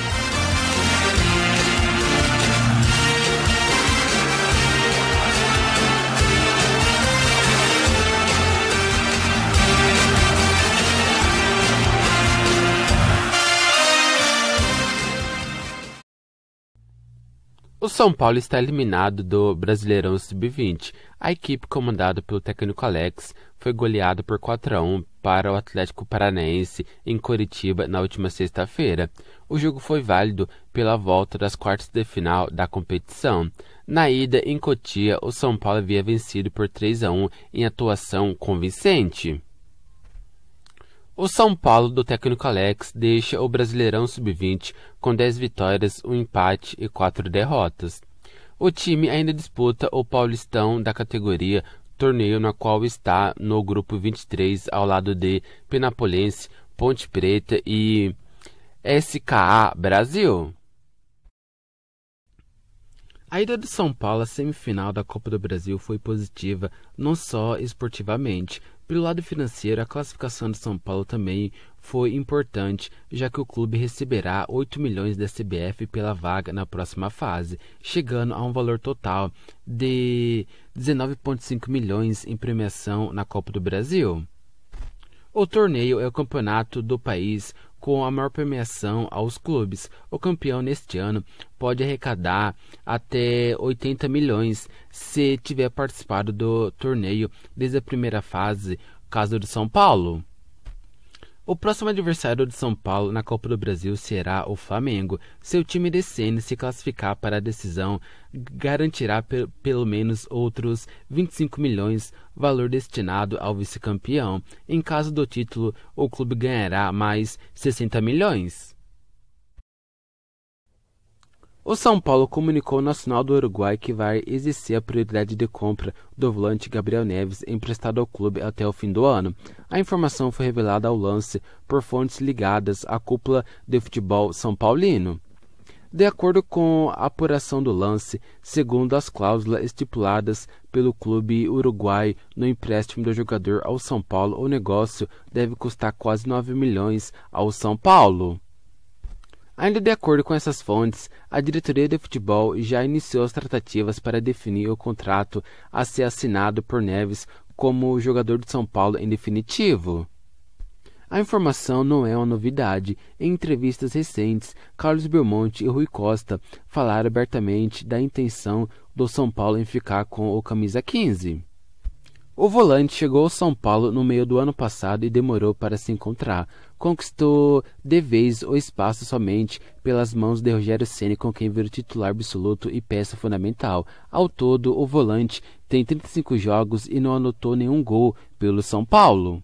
Bye. O São Paulo está eliminado do Brasileirão Sub-20. A equipe comandada pelo técnico Alex foi goleada por 4 a 1 para o Atlético Paranaense em Curitiba na última sexta-feira. O jogo foi válido pela volta das quartas de final da competição. Na ida em Cotia, o São Paulo havia vencido por 3 a 1 em atuação convincente. O São Paulo do técnico Alex deixa o Brasileirão Sub-20 com 10 vitórias, um empate e 4 derrotas. O time ainda disputa o Paulistão da categoria, torneio na qual está no grupo 23 ao lado de Penapolense, Ponte Preta e SKA Brasil. A ida do São Paulo à semifinal da Copa do Brasil foi positiva não só esportivamente, pelo lado financeiro, a classificação de São Paulo também foi importante, já que o clube receberá 8 milhões da CBF pela vaga na próxima fase, chegando a um valor total de 19,5 milhões em premiação na Copa do Brasil. O torneio é o campeonato do país com a maior premiação aos clubes. O campeão neste ano pode arrecadar até 80 milhões se tiver participado do torneio desde a primeira fase, caso do São Paulo. O próximo adversário de São Paulo na Copa do Brasil será o Flamengo. Seu time descende se classificar para a decisão garantirá pelo menos outros 25 milhões, valor destinado ao vice-campeão. Em caso do título, o clube ganhará mais 60 milhões. O São Paulo comunicou ao Nacional do Uruguai que vai exercer a prioridade de compra do volante Gabriel Neves emprestado ao clube até o fim do ano. A informação foi revelada ao lance por fontes ligadas à cúpula de futebol são paulino. De acordo com a apuração do lance, segundo as cláusulas estipuladas pelo clube uruguai no empréstimo do jogador ao São Paulo, o negócio deve custar quase 9 milhões ao São Paulo. Ainda de acordo com essas fontes, a diretoria de futebol já iniciou as tratativas para definir o contrato a ser assinado por Neves como jogador de São Paulo em definitivo. A informação não é uma novidade. Em entrevistas recentes, Carlos Belmonte e Rui Costa falaram abertamente da intenção do São Paulo em ficar com o camisa 15. O volante chegou ao São Paulo no meio do ano passado e demorou para se encontrar. Conquistou de vez o espaço somente pelas mãos de Rogério Ceni, com quem virou titular absoluto e peça fundamental. Ao todo, o volante tem 35 jogos e não anotou nenhum gol pelo São Paulo.